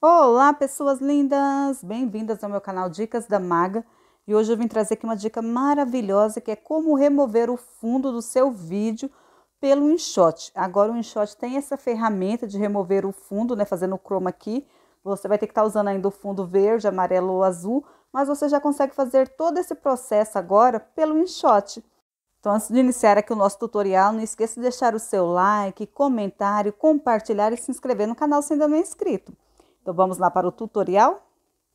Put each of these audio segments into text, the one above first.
Olá, pessoas lindas! Bem-vindas ao meu canal Dicas da Maga. E hoje eu vim trazer aqui uma dica maravilhosa que é como remover o fundo do seu vídeo pelo InShot. Agora o InShot tem essa ferramenta de remover o fundo, né, fazendo o chroma aqui. Você vai ter que estar tá usando ainda o fundo verde, amarelo ou azul, mas você já consegue fazer todo esse processo agora pelo InShot. Então, antes de iniciar aqui o nosso tutorial, não esqueça de deixar o seu like, comentário, compartilhar e se inscrever no canal se ainda não é inscrito. Então vamos lá para o tutorial.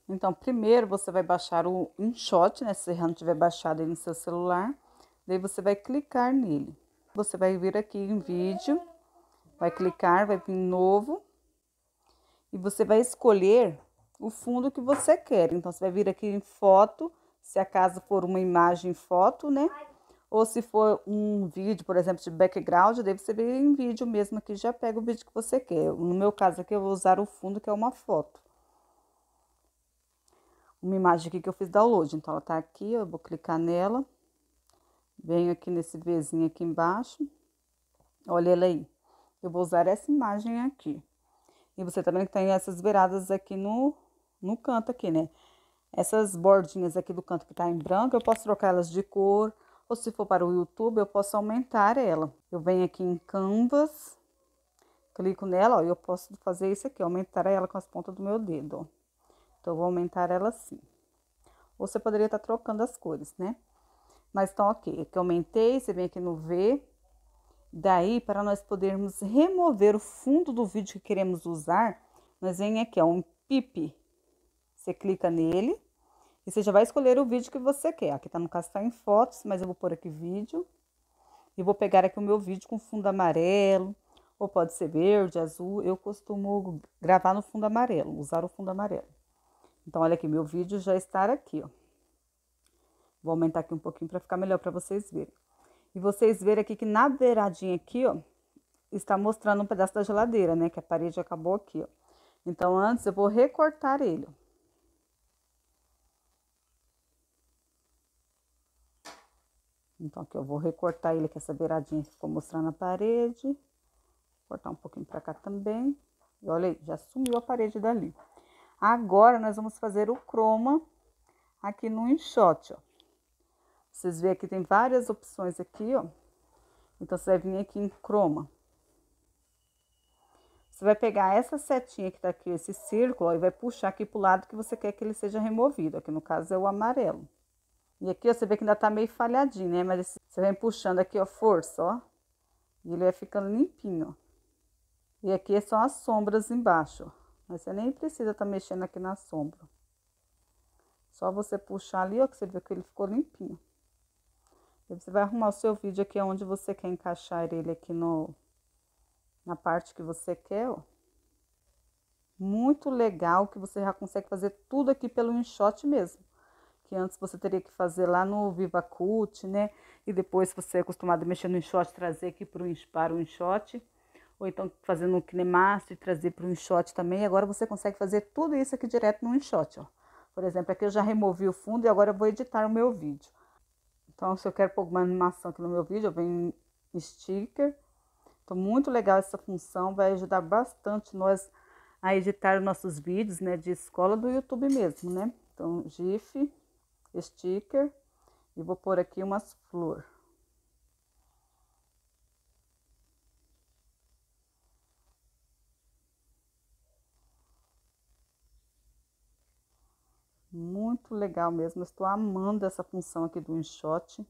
Então primeiro você vai baixar o InShot, né? Se você não tiver baixado ele no seu celular, daí você vai clicar nele. Você vai vir aqui em vídeo, vai clicar, vai vir novo e você vai escolher o fundo que você quer. Então você vai vir aqui em foto, se acaso for uma imagem foto, né? Ou se for um vídeo, por exemplo, de background, deve ser em vídeo mesmo aqui, já pega o vídeo que você quer. No meu caso aqui, eu vou usar o fundo, que é uma foto. Uma imagem aqui que eu fiz download, então ela tá aqui, eu vou clicar nela. Venho aqui nesse Vzinho aqui embaixo. Olha ela aí. Eu vou usar essa imagem aqui. E você também tem essas beiradas aqui no, no canto aqui, né? Essas bordinhas aqui do canto que tá em branco, eu posso trocar elas de cor ou se for para o YouTube, eu posso aumentar ela. Eu venho aqui em Canvas, clico nela, ó, e eu posso fazer isso aqui, aumentar ela com as pontas do meu dedo, ó. Então, eu vou aumentar ela assim. Ou você poderia estar tá trocando as cores, né? Mas então, ok, aqui eu aumentei, você vem aqui no V. Daí, para nós podermos remover o fundo do vídeo que queremos usar, nós vem aqui, ó, um pipe. Você clica nele, e você já vai escolher o vídeo que você quer. Aqui tá no caso tá em fotos, mas eu vou pôr aqui vídeo. E vou pegar aqui o meu vídeo com fundo amarelo, ou pode ser verde, azul. Eu costumo gravar no fundo amarelo, usar o fundo amarelo. Então, olha aqui, meu vídeo já está aqui, ó. Vou aumentar aqui um pouquinho para ficar melhor para vocês verem. E vocês verem aqui que na beiradinha aqui, ó, está mostrando um pedaço da geladeira, né? Que a parede acabou aqui, ó. Então, antes eu vou recortar ele, ó. Então, aqui eu vou recortar ele, que essa beiradinha ficou mostrando a parede. Cortar um pouquinho pra cá também. E olha aí, já sumiu a parede dali. Agora, nós vamos fazer o croma aqui no enxote, ó. Vocês veem aqui, tem várias opções aqui, ó. Então, você vai vir aqui em croma. Você vai pegar essa setinha que tá aqui, esse círculo, ó, e vai puxar aqui pro lado que você quer que ele seja removido. Aqui, no caso, é o amarelo. E aqui ó, você vê que ainda tá meio falhadinho, né? Mas você vem puxando aqui, ó, força, ó. E ele vai ficando limpinho, ó. E aqui são as sombras embaixo, Mas você nem precisa tá mexendo aqui na sombra. Só você puxar ali, ó, que você vê que ele ficou limpinho. E você vai arrumar o seu vídeo aqui onde você quer encaixar ele aqui no... Na parte que você quer, ó. Muito legal que você já consegue fazer tudo aqui pelo enxote mesmo que antes você teria que fazer lá no Viva Cult, né? E depois você é acostumado a mexer no enxote, trazer aqui pro, para o enxote. Ou então fazendo um kinemaster e trazer para o enxote também. agora você consegue fazer tudo isso aqui direto no enxote, ó. Por exemplo, aqui eu já removi o fundo e agora eu vou editar o meu vídeo. Então, se eu quero pôr uma animação aqui no meu vídeo, eu venho em sticker. Então, muito legal essa função, vai ajudar bastante nós a editar nossos vídeos, né, de escola do YouTube mesmo, né? Então, GIF, sticker e vou pôr aqui umas flores. Muito legal mesmo, estou amando essa função aqui do enxote,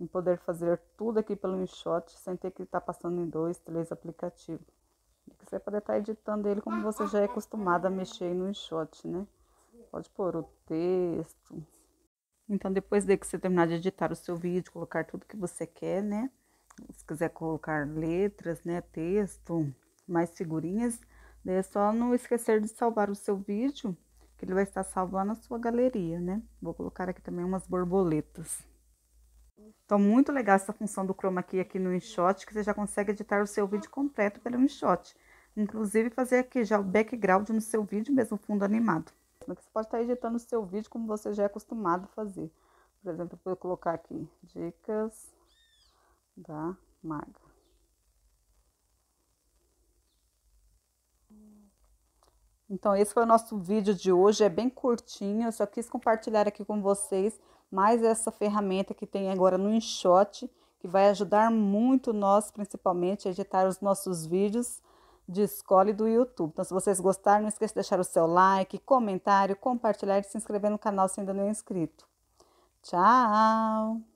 em poder fazer tudo aqui pelo enxote, sem ter que estar passando em dois, três aplicativos. Você pode estar editando ele como você já é acostumada a mexer no enxote, né? Pode pôr o texto, então, depois de que você terminar de editar o seu vídeo, colocar tudo que você quer, né? Se quiser colocar letras, né, texto, mais figurinhas, daí é só não esquecer de salvar o seu vídeo, que ele vai estar salvo lá na sua galeria, né? Vou colocar aqui também umas borboletas. Então, muito legal essa função do chroma key aqui no InShot, que você já consegue editar o seu vídeo completo pelo InShot. Inclusive, fazer aqui já o background no seu vídeo, mesmo fundo animado máquina, é que você pode estar tá editando o seu vídeo como você já é acostumado a fazer. Por exemplo, eu vou colocar aqui dicas da maga. Então, esse foi o nosso vídeo de hoje, é bem curtinho, eu só quis compartilhar aqui com vocês mais essa ferramenta que tem agora no InShot, que vai ajudar muito nós, principalmente, a editar os nossos vídeos de escola e do YouTube. Então, se vocês gostaram, não esqueça de deixar o seu like, comentário, compartilhar e se inscrever no canal se ainda não é inscrito. Tchau!